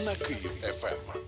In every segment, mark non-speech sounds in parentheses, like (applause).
на Київ ФМ.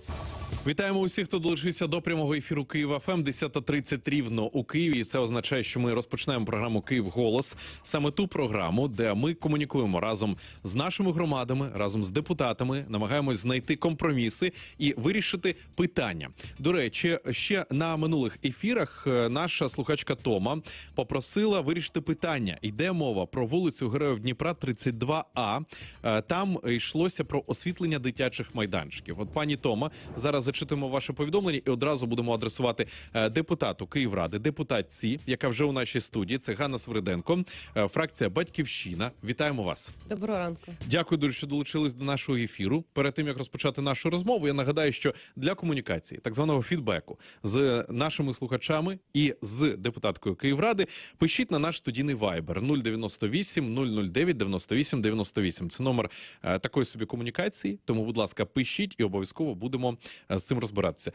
Вітаємо усіх, хто долучився до прямого ефіру Києва ФМ 10.30 рівно у Києві. І Це означає, що ми розпочнемо програму Київ Голос, саме ту програму, де ми комунікуємо разом з нашими громадами, разом з депутатами, намагаємось знайти компроміси і вирішити питання. До речі, ще на минулих ефірах е, наша слухачка Тома попросила вирішити питання. Йде мова про вулицю Героїв Дніпра, 32 а е, там йшлося про освітлення дитячих майданчиків. От пані Тома зараз зачитимо ваше повідомлення і одразу будемо адресувати е, депутату Київради, депутатці, яка вже у нашій студії. Це Ганна Свириденко, е, фракція Батьківщина. Вітаємо вас. Доброго ранку. Дякую дуже, що долучились до нашого ефіру. Перед тим як розпочати нашу розмову, я нагадаю, що для комунікації так званого фідбеку з нашими слухачами і з депутаткою Київради пишіть на наш студійний вайбер 098 009 98 98. Це номер е, такої собі комунікації. Тому, будь ласка, пишіть і обов'язково будемо цим розбиратися.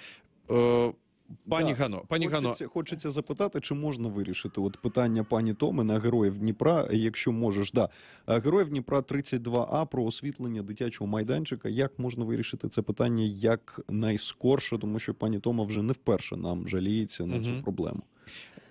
Е, пані да. Гано, пані хочеться, Гано, хочеться запитати, чи можна вирішити от питання пані Томи на героїв Дніпра, якщо можеш, да е, героїв Дніпра 32А про освітлення дитячого майданчика. Як можна вирішити це питання як найскорше, тому що пані Тома вже не вперше нам жаліється на угу. цю проблему.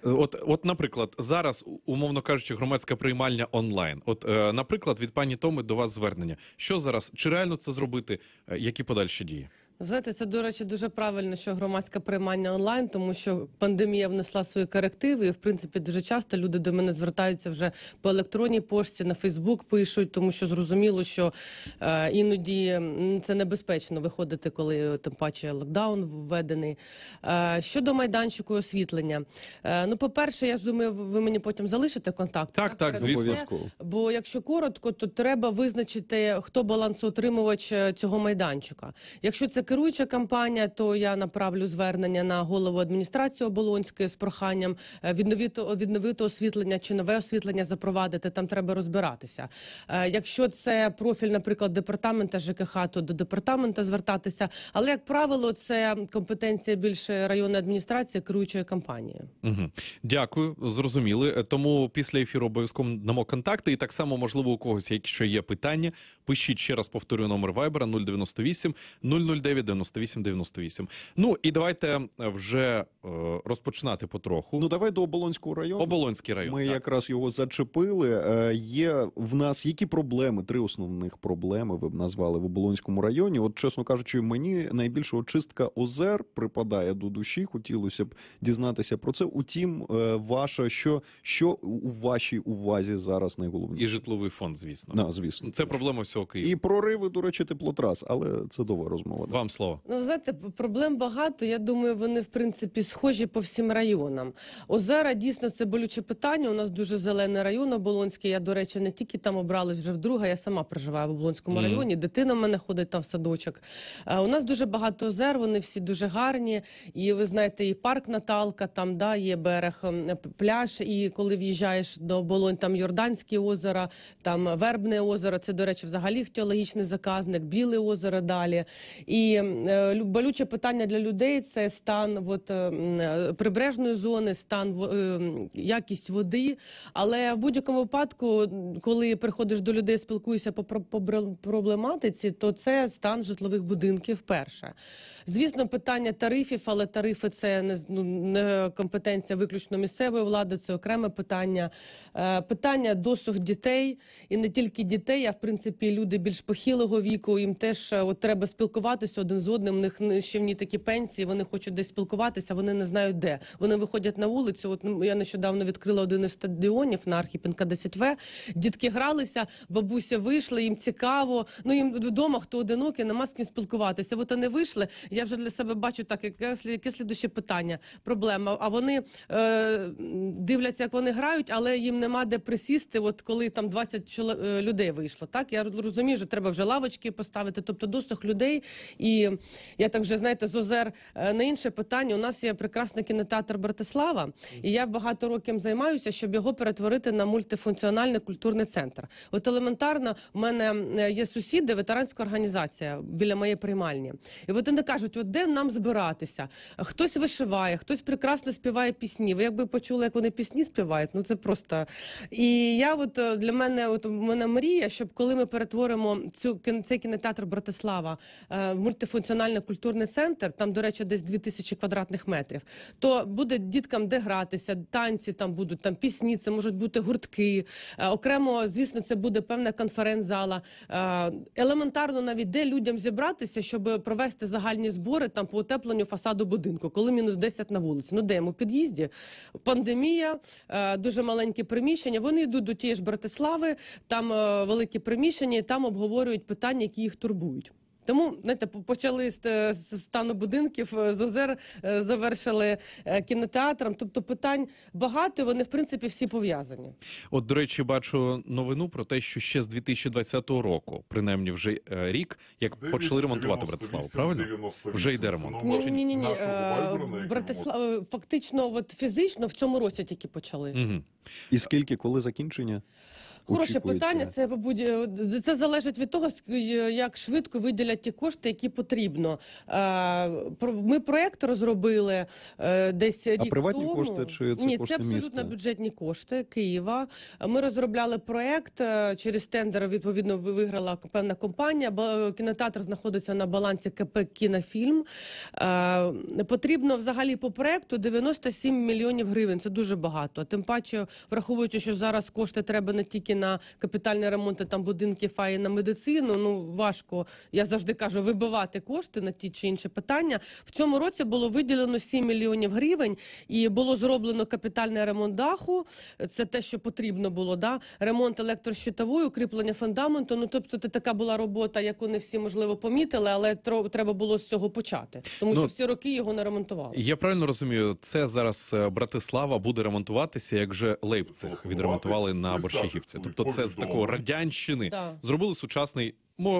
Е, от, от, наприклад, зараз, умовно кажучи, громадська приймальня онлайн. От, е, наприклад, від пані Томи до вас звернення. Що зараз чи реально це зробити? Які подальші дії? Знаєте, це до речі, дуже правильно, що громадське приймання онлайн, тому що пандемія внесла свої корективи. і, В принципі, дуже часто люди до мене звертаються вже по електронній пошті, на Фейсбук пишуть, тому що зрозуміло, що е, іноді це небезпечно виходити, коли е, тим паче локдаун введений. Е, щодо майданчику освітлення, е, ну по перше, я ж думаю, ви мені потім залишите контакт. Так, так, так обов'язково. Бо якщо коротко, то треба визначити хто балансоутримувач е, цього майданчика. Якщо це керуюча кампанія, то я направлю звернення на голову адміністрації Оболонської з проханням е, відновити, відновити освітлення чи нове освітлення запровадити. Там треба розбиратися. Е, якщо це профіль, наприклад, департамента ЖКХ, то до департамента звертатися. Але як правило, це компетенція більше районної адміністрації керуючої кампанії. Угу. Дякую, зрозуміли. Е, тому після ефіру обов'язково дамо контакти, і так само можливо у когось, якщо є питання, пишіть ще раз повторюю номер Viber 098 009 9 98 98. Ну і давайте е, вже е, розпочинати потроху. Ну давай до Оболонського району. Оболонський район. Ми так. якраз його зачепили. Е, є в нас які проблеми? Три основних проблеми ви б назвали в Оболонському районі. От, чесно кажучи, мені найбільше очистка озер припадає до душі. Хотілося б дізнатися про це. Утім, е, ваша що що у вашій увазі зараз найголовніше? І житловий фонд, звісно. На, звісно, це проблема всього Києва. і прориви, до речі, теплотрас, але це дова розмова. Вам вам слово. Ну знаєте, проблем багато. Я думаю, вони в принципі схожі по всім районам. Озера дійсно це болюче питання. У нас дуже зелений район Оболонський. Я до речі, не тільки там обралась вже вдруге. Я сама проживаю в Оболонському mm -hmm. районі. Дитина в мене ходить там в садочок. Е, у нас дуже багато озер. Вони всі дуже гарні. І ви знаєте, і парк Наталка там да є берег ем, пляж. І коли в'їжджаєш до оболонь, там Йорданське озеро, там Вербне озеро. Це до речі, взагалі хтіологічний заказник, біле озеро далі. І і е, болюче питання для людей це стан от, е, е, прибережної зони, стан якість води. Але в будь-якому випадку, коли приходиш до людей, спілкуєшся по проблематиці, то це стан житлових будинків. Перше, звісно, питання тарифів, але тарифи це не ну, не компетенція виключно місцевої влади, це окреме питання, питання досуг дітей і не тільки дітей, а в принципі люди більш похилого віку. Їм теж от, треба спілкуватися один з одним. у них ще в ній такі пенсії. Вони хочуть десь спілкуватися. Вони не знають де. Вони виходять на вулицю. От ну, я нещодавно відкрила один із стадіонів на Архіпінка 10В. Дітки гралися, бабуся вийшла. Їм цікаво. Ну їм вдома хто одинокий, нема з ким спілкуватися. От вони вийшли. Я вже для себе бачу так, яке яке слідуще питання. Проблема. А вони е, дивляться, як вони грають, але їм нема де присісти. От коли там 20 е, людей вийшло. Так я розумію, що треба вже лавочки поставити, тобто досить людей і. І я так вже знаєте, з Озер е, на інше питання. У нас є прекрасний кінотеатр Братислава, і я багато років займаюся, щоб його перетворити на мультифункціональний культурний центр. От елементарно, в мене е, є сусіди, ветеранська організація біля моєї приймальні, і от вони кажуть, от де нам збиратися? Хтось вишиває, хтось прекрасно співає пісні. Ви якби почули, як вони пісні співають? Ну це просто і я, от е, для мене, от у мене мрія, щоб коли ми перетворимо цю цей кінотеатр Братислава в мульт мультифункціональний культурний центр, там, до речі, десь 2000 квадратних метрів, то буде діткам де гратися, танці там будуть, там пісні, це можуть бути гуртки. Е, окремо, звісно, це буде певна конференц-зала. Е, елементарно навіть де людям зібратися, щоб провести загальні збори там по утепленню фасаду будинку, коли мінус 10 на вулиці. Ну, де ми під'їзді? Пандемія, е, дуже маленькі приміщення. Вони йдуть до тієї ж Братислави, там великі приміщення, і там обговорюють питання, які їх турбують. Тому знаєте, почали е, з стану будинків е, з озер, е, завершили кінотеатром. Тобто питань багато. і Вони в принципі всі пов'язані. От до речі, бачу новину про те, що ще з 2020 року, принаймні, вже рік, як 9, почали ремонтувати Братиславу. Правильно 98, вже йде ремонт. Ні, ні, ні, ні. Братислав фактично, от фізично в цьому році тільки почали. Угу. І скільки, коли закінчення? Хороше питання. Це мабуть, е, це залежить від того, е, як швидко виділять ті кошти, які потрібно. Е, ми проект розробили десь рік приватні тому. кошти чи це Ні, кошти це абсолютно міста? бюджетні кошти Києва. Ми розробляли проект через тендер. Відповідно, виграла певна компанія. кінотеатр знаходиться на балансі КП «Кінофільм». Потрібно взагалі по проекту 97 мільйонів гривень. Це дуже багато. Тим паче, враховуючи, що зараз кошти треба не тільки на капітальні ремонти там будинків, а і на медицину. Ну важко я завжди кажу вибивати кошти на ті чи інші питання. В цьому році було виділено 7 мільйонів гривень, і було зроблено капітальний ремонт даху. Це те, що потрібно було. Да, ремонт електрощитової, укріплення фундаменту. Ну тобто, це така була робота, яку не всі можливо помітили, але треба було з цього почати, тому ну, що всі роки його не ремонтували. Я правильно розумію, це зараз е, Братислава буде ремонтуватися, як вже Лейпциг відремонтували на Борщагівці. Коли тобто, це з такого радянщини да. зробили сучасний,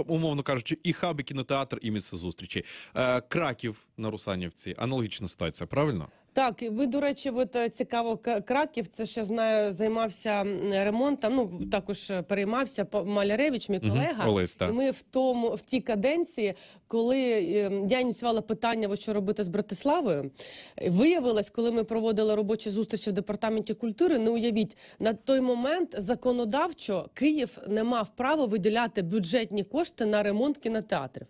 умовно кажучи, і хаб, і кінотеатр, і місце зустрічі. Е, краків на Русанівці аналогічна ситуація, правильно? Так, і ви до речі, от е, цікаво Краків. Це ще знаю, займався ремонтом. Ну також е, переймався Маляревич, мій колега. Угу, і Ми в тому в тій каденції, коли ем, я ініціювала питання, що робити з Братиславою. Виявилось, коли ми проводили робочі зустрічі в департаменті культури. Не уявіть на той момент законодавчо Київ не мав права виділяти бюджетні кошти на ремонт кінотеатрів.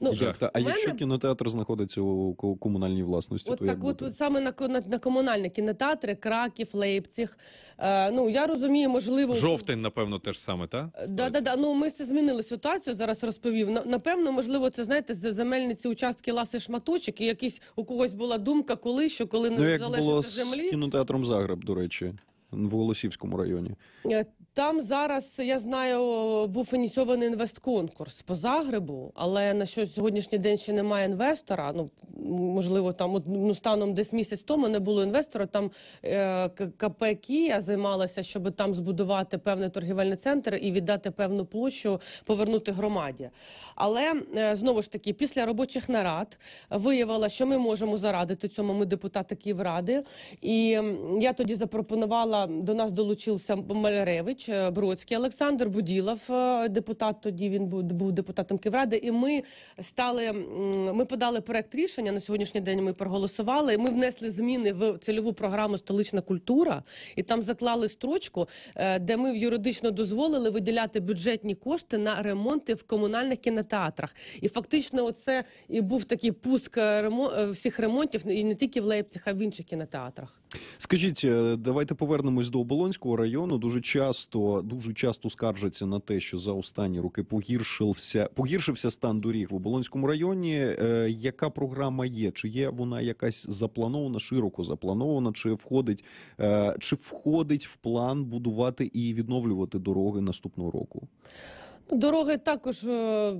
Ну, як та, а мене... якщо кінотеатр знаходиться у комунальній власності, от то як так буде? от саме на на, на комунальні кінотеатри, краків, Лейпціг. Е, ну я розумію, можливо, жовтень, напевно, теж саме та е, да, да, да. Ну ми це змінили ситуацію. Зараз розповів. Напевно, можливо, це знаєте з земельні участки ласи шматочок. І якісь у когось була думка, коли що коли не ну, як залежить було землі з кінотеатром Загреб, до речі. В Голосівському районі е, там зараз я знаю, був ініційований інвестконкурс по загребу, але на щось сьогоднішній день ще немає інвестора. Ну можливо, там ну станом десь місяць тому не було інвестора. Там е, КП Кія займалася, щоб там збудувати певний торгівельний центр і віддати певну площу, повернути громаді. Але е, знову ж таки, після робочих нарад виявила, що ми можемо зарадити цьому. Ми депутати Київради. І я тоді запропонувала до нас долучився Маляревич е, Бродський Олександр Буділов, е, депутат. Тоді він був, був депутатом Київради, і ми стали. Ми подали проект рішення на сьогоднішній день ми проголосували. Ми внесли зміни в цільову програму Столична культура, і там заклали строчку, е, де ми юридично дозволили виділяти бюджетні кошти на ремонти в комунальних кінотеатрах. І фактично, це і був такий пуск е, е, всіх ремонтів і не тільки в Лейпциг, а й в інших кінотеатрах. Скажіть, е, давайте повернемось до оболонського району. Дуже часто дуже часто скаржаться на те, що за останні роки погіршився погіршився стан доріг в оболонському районі. Е, яка програма є? Чи є вона якась запланована, широко запланована? Чи входить е, чи входить в план будувати і відновлювати дороги наступного року? Дороги також е,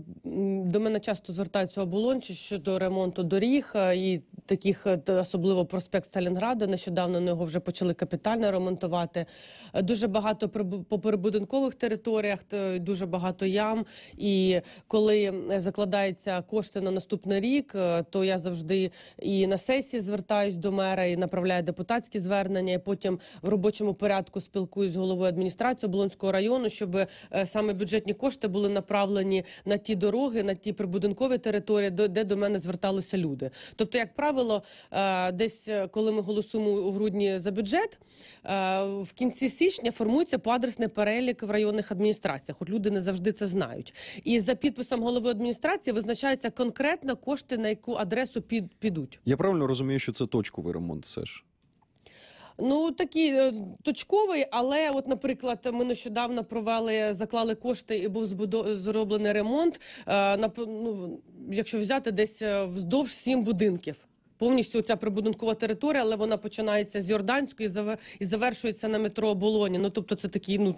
до мене часто звертаються оболонці щодо ремонту доріг е, і таких, е, особливо проспект Сталінграда. Нещодавно на його вже почали капітально ремонтувати. Дуже багато по перебудинкових територіях, дуже багато ям. І коли закладаються кошти на наступний рік, то я завжди і на сесії звертаюсь до мера і направляю депутатські звернення. і Потім в робочому порядку спілкуюсь з головою адміністрації Оболонського району, щоб саме бюджетні кошти кошти були направлені на ті дороги, на ті прибудинкові території, де до мене зверталися люди. Тобто, як правило, е, десь е, коли ми голосуємо у грудні за бюджет, е, в кінці січня формується поадресний перелік в районних адміністраціях. От люди не завжди це знають. І за підписом голови адміністрації визначаються конкретно кошти, на яку адресу підуть. Я правильно розумію, що це точковий ремонт все ж. Ну такі е, точковий, але от, наприклад, ми нещодавно провели, заклали кошти і був збудо... зроблений ремонт. Е, на ну, якщо взяти десь е, вздовж сім будинків повністю ця прибудинкова територія, але вона починається з Йорданської і завершується на метро Болоні. Ну тобто, це такий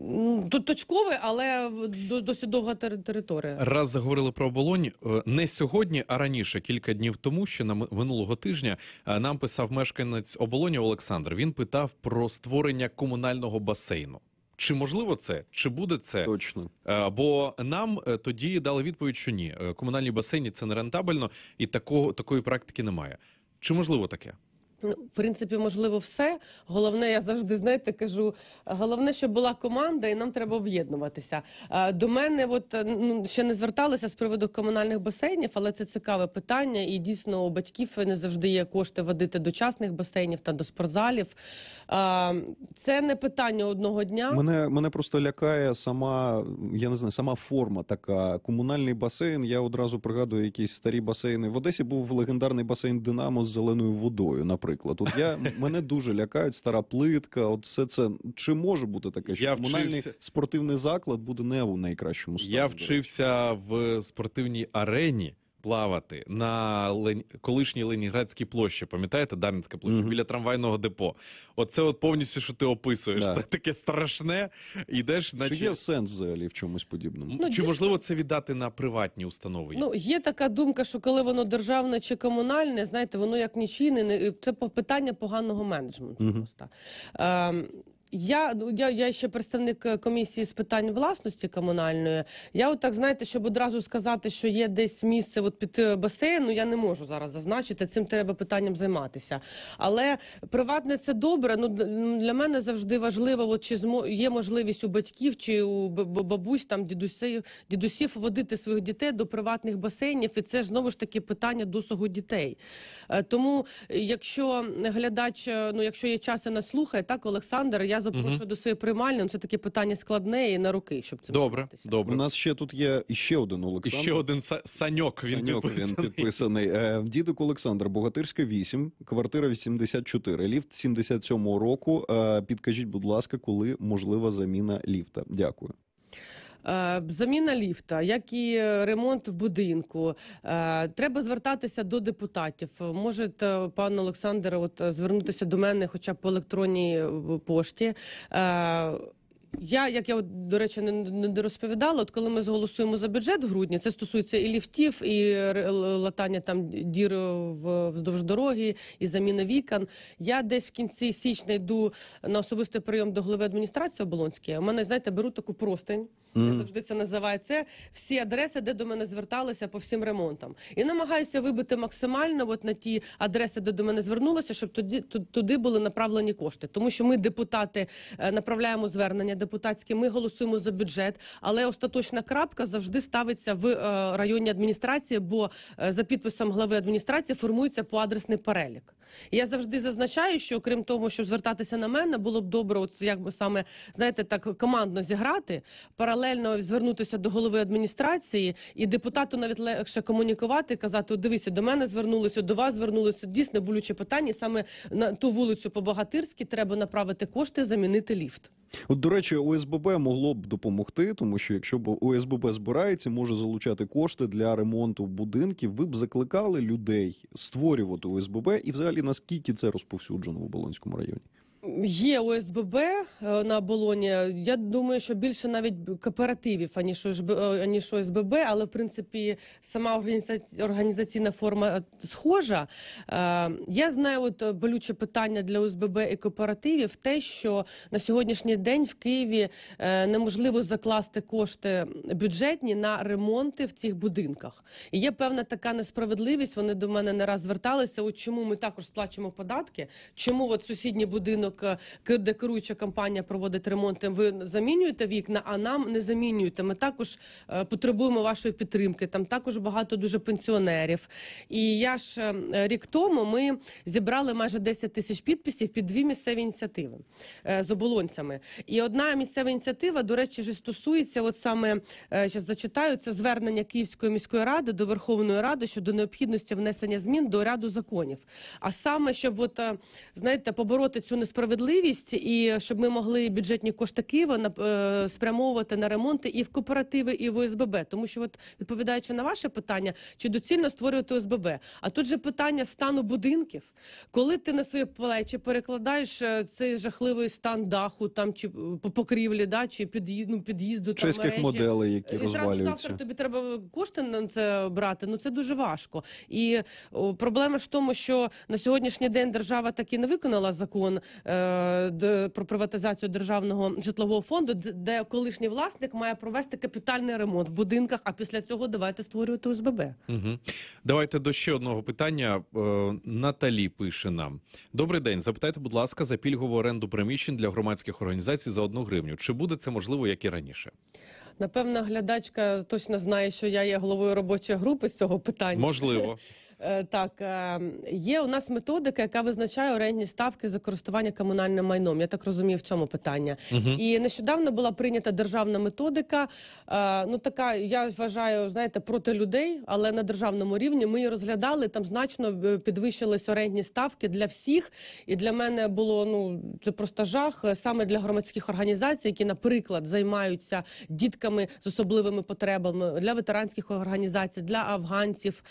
ну точковий, але досить довга територія. Раз заговорили про Болонь е, не сьогодні, а раніше кілька днів тому, ще на минулого тижня е, нам писав мешканець оболоні Олександр. Він питав про створення комунального басейну. Чи можливо це? Чи буде це? Точно. Е, бо нам е, тоді дали відповідь, що ні. Е, комунальні басейні це не рентабельно і такого, такої практики немає. Чи можливо таке? Ну, в принципі, можливо, все головне, я завжди знаєте, кажу. Головне, щоб була команда, і нам треба об'єднуватися. До мене, от ну ще не зверталися з приводу комунальних басейнів, але це цікаве питання. І дійсно у батьків не завжди є кошти водити до частних басейнів та до спортзалів. Це не питання одного дня. Мене мене просто лякає сама. Я не знаю, сама форма така. Комунальний басейн. Я одразу пригадую якісь старі басейни. В Одесі був легендарний басейн Динамо з зеленою водою. наприклад наприклад. От я мене дуже лякають, стара плитка. От все це чи може бути таке, що я комунальний вчився... спортивний заклад буде не у найкращому стані? Я вчився в спортивній арені плавати на Лен... колишній Ленінградській площі, пам'ятаєте, Дарницька площа mm біля трамвайного депо. Оце от повністю, що ти описуєш, да. це таке страшне. Ідеш, наче... є сенс взагалі в чомусь подібному? Ну, ну Чи є... можливо це віддати на приватні установи? Ну є така думка, що коли воно державне чи комунальне, знаєте, воно як нічийне, не це питання поганого менеджменту. Mm Просто. Е, я ну, я я ще представник е, комісії з питань власності комунальної. Я от так знаєте, щоб одразу сказати, що є десь місце от під е, басейну, ну, я не можу зараз зазначити. Цим треба питанням займатися. Але приватне це добре. Ну, ну для мене завжди важливо, от чи є можливість у батьків чи у бабусь там дідусів дідусів водити своїх дітей до приватних басейнів, і це ж знову ж таки питання досугу дітей. Е, тому якщо глядач, ну якщо є час і нас слухає, так Олександр, я я запрошую угу. до своєї приймальні. Ну, це таке питання складне і на руки, щоб це добре. Боротися. Добре, у нас ще тут є ще один Олександр. Ще один саньок. Він саньок підписаний. Він підписаний. Е, дідик Олександр, Богатирська, 8, квартира 84, ліфт 77 року. Е, підкажіть, будь ласка, коли можлива заміна ліфта? Дякую. Е, заміна ліфта, як і ремонт в будинку. Е, треба звертатися до депутатів. Може, пан Олександр, от звернутися до мене, хоча б по електронній е, пошті. Я, як я до речі, не, не розповідала, от коли ми зголосуємо за бюджет в грудні, це стосується і ліфтів, і латання там дір вздовж дороги, і заміна вікон. Я десь в кінці січня йду на особистий прийом до голови адміністрації Оболонської. У мене знаєте, беру таку простень. Mm. Я завжди це називаю. Це всі адреси, де до мене зверталися по всім ремонтам, і намагаюся вибити максимально от на ті адреси, де до мене звернулося, щоб туди туди були направлені кошти, тому що ми, депутати, е, направляємо звернення депутатські, ми голосуємо за бюджет, але остаточна крапка завжди ставиться в е, районній адміністрації, бо е, за підписом глави адміністрації формується поадресний перелік. Я завжди зазначаю, що окрім того, щоб звертатися на мене, було б добре, от якби саме знаєте, так командно зіграти, паралельно звернутися до голови адміністрації і депутату навіть легше комунікувати, казати: дивіться, до мене звернулися, до вас звернулися. Дійсно болюче питання. Саме на ту вулицю по Багатирській треба направити кошти, замінити ліфт. От до речі речі, ОСББ могло б допомогти, тому що якщо б ОСББ збирається, може залучати кошти для ремонту будинків. Ви б закликали людей створювати ОСББ і взагалі наскільки це розповсюджено в Оболонському районі? Є ОСББ е, на Болоні. Я думаю, що більше навіть кооперативів, аніж е, аніж ОСББ, але в принципі сама організаційна форма е, схожа. Я знаю, от болюче питання для ОСББ і кооперативів, те, що на сьогоднішній день в Києві неможливо закласти кошти бюджетні на ремонти в цих будинках. І є певна така несправедливість. Вони до мене не раз зверталися. От чому ми також сплачуємо податки? Чому от сусідній будинок? будинок, е, де керуюча компанія проводить ремонт, ви замінюєте вікна, а нам не замінюєте. Ми також е, потребуємо вашої підтримки. Там також багато дуже пенсіонерів. І я ж е, рік тому ми зібрали майже 10 тисяч підписів під дві місцеві ініціативи з оболонцями. І одна місцева ініціатива, до речі, ж стосується, от саме зараз зачитаю це звернення Київської міської ради до Верховної Ради щодо необхідності внесення змін до ряду законів. А саме щоб от знаєте, побороти цю несправедливість справедливість і щоб ми могли бюджетні кошти Києва е, спрямовувати на ремонти і в кооперативи, і в ОСББ. Тому що, от відповідаючи на ваше питання, чи доцільно створювати ОСББ? А тут же питання стану будинків, коли ти на свої плечі перекладаєш е, цей жахливий стан даху, там чи покрівлі, да чи під'їзду ну, під'їзду там мережі. моделей, які і розвалюються. завтра тобі треба кошти на це брати. Ну це дуже важко. І о, проблема ж в тому, що на сьогоднішній день держава так і не виконала закон е, Е, про приватизацію державного житлового фонду, де колишній власник має провести капітальний ремонт в будинках. А після цього давайте створювати ОСББ. Угу. Давайте до ще одного питання. Е, Наталі пише нам: добрий день. Запитайте, будь ласка, за пільгову оренду приміщень для громадських організацій за одну гривню. Чи буде це можливо, як і раніше? Напевно, глядачка точно знає, що я є головою робочої групи з цього питання. Можливо. Е, так е, є у нас методика, яка визначає орендні ставки за користування комунальним майном. Я так розумію, в цьому питання. Угу. І нещодавно була прийнята державна методика. Е, ну така я вважаю, знаєте, проти людей, але на державному рівні ми її розглядали. Там значно підвищились орендні ставки для всіх. І для мене було ну це просто жах саме для громадських організацій, які, наприклад, займаються дітками з особливими потребами для ветеранських організацій, для афганців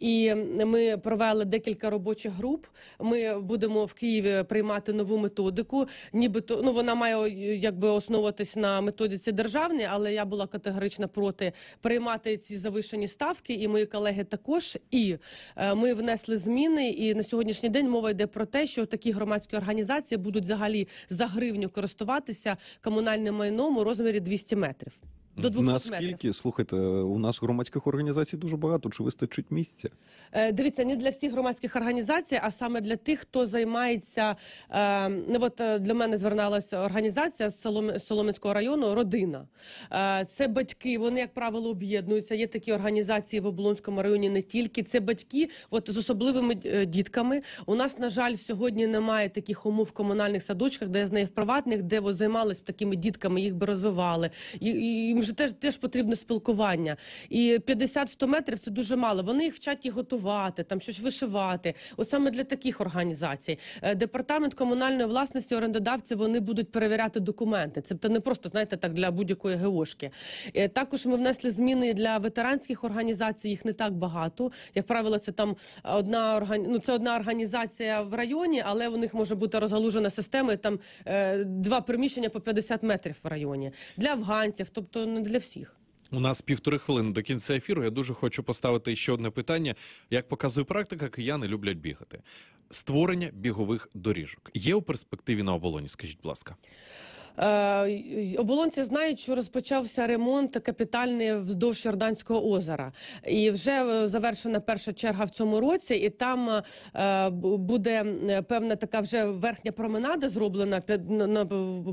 і ми провели декілька робочих груп. Ми будемо в Києві приймати нову методику. Нібито ну вона має якби основуватись на методиці державній, але я була категорично проти приймати ці завишені ставки. І мої колеги також. І е, ми внесли зміни. І на сьогоднішній день мова йде про те, що такі громадські організації будуть взагалі за гривню користуватися комунальним майном у розмірі 200 метрів. До 200 Наскільки, метрів. слухайте, у нас громадських організацій дуже багато, чи вистачить місця? Е, дивіться, не для всіх громадських організацій, а саме для тих, хто займається. Е, не ну, от е, для мене звернулася організація з Солом, Соломенського району Родина. Е, це батьки, вони, як правило, об'єднуються. Є такі організації в Оболонському районі не тільки. Це батьки от з особливими е, дітками. У нас, на жаль, сьогодні немає таких умов в комунальних садочках, де я знаю в приватних, де займалися такими дітками, їх би розвивали. І, і же теж теж потрібно спілкування. І 50-100 метрів це дуже мало. Вони їх вчать і готувати, там щось вишивати. От саме для таких організацій. Е, департамент комунальної власності орендодавці вони будуть перевіряти документи. Це не просто знаєте так для будь-якої ГОшки. Е, також ми внесли зміни для ветеранських організацій. Їх не так багато. Як правило, це там одна органі... ну, це одна організація в районі, але у них може бути розгалужена система. і Там е, два приміщення по 50 метрів в районі для афганців, тобто не для всіх. У нас півтори хвилини до кінця ефіру. Я дуже хочу поставити ще одне питання. Як показує практика, кияни люблять бігати. Створення бігових доріжок є у перспективі на оболоні. Скажіть, будь ласка. Е, оболонці знають, що розпочався ремонт капітальний вздовж Йорданського озера, і вже е, завершена перша черга в цьому році, і там е, буде певна така вже верхня променада зроблена на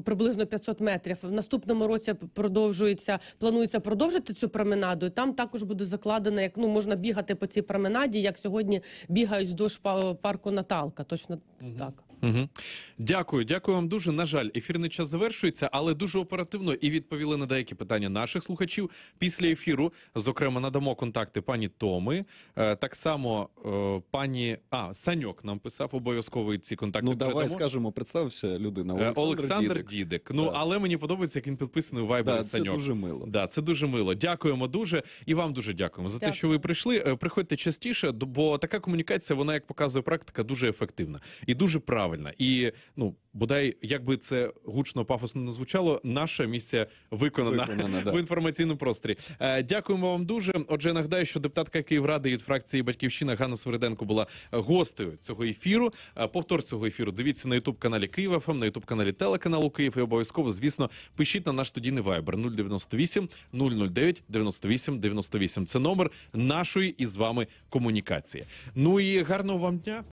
приблизно 500 метрів. В наступному році продовжується, планується продовжити цю променаду. і Там також буде закладено, як ну можна бігати по цій променаді, як сьогодні бігають вздовж парку Наталка. Точно угу. так. Угу. Дякую, дякую вам дуже. На жаль, ефірний час завершується, але дуже оперативно і відповіли на деякі питання наших слухачів після ефіру. Зокрема, надамо контакти пані Томи. Е, так само е, пані А Саньок нам писав обов'язково ці контакти. Ну давай скажемо, представився людина е, Олександр, Олександр Дідик. Дідик. Ну да. але мені подобається, як він підписаний у Вайбері да, Саньок. Це дуже мило. Да, це дуже мило. Дякуємо дуже і вам дуже дякуємо за Дякую. те, що ви прийшли. Е, приходьте частіше, бо така комунікація, вона як показує практика, дуже ефективна і дуже права правильна. І ну бодай, як би це гучно пафосно не звучало, наша місія виконана, виконана (laughs) да. в інформаційному просторі. Е, дякуємо вам дуже. Отже, нагадаю, що депутатка Київради від фракції Батьківщина Ганна Свериденко була гостею цього ефіру. Е, повтор цього ефіру дивіться на Ютуб каналі Києва ФМ, на Ютуб каналі телеканалу Київ. І обов'язково, звісно, пишіть на наш тодійний вайбер 098 009 98 98. Це номер нашої із вами комунікації. Ну і гарного вам дня.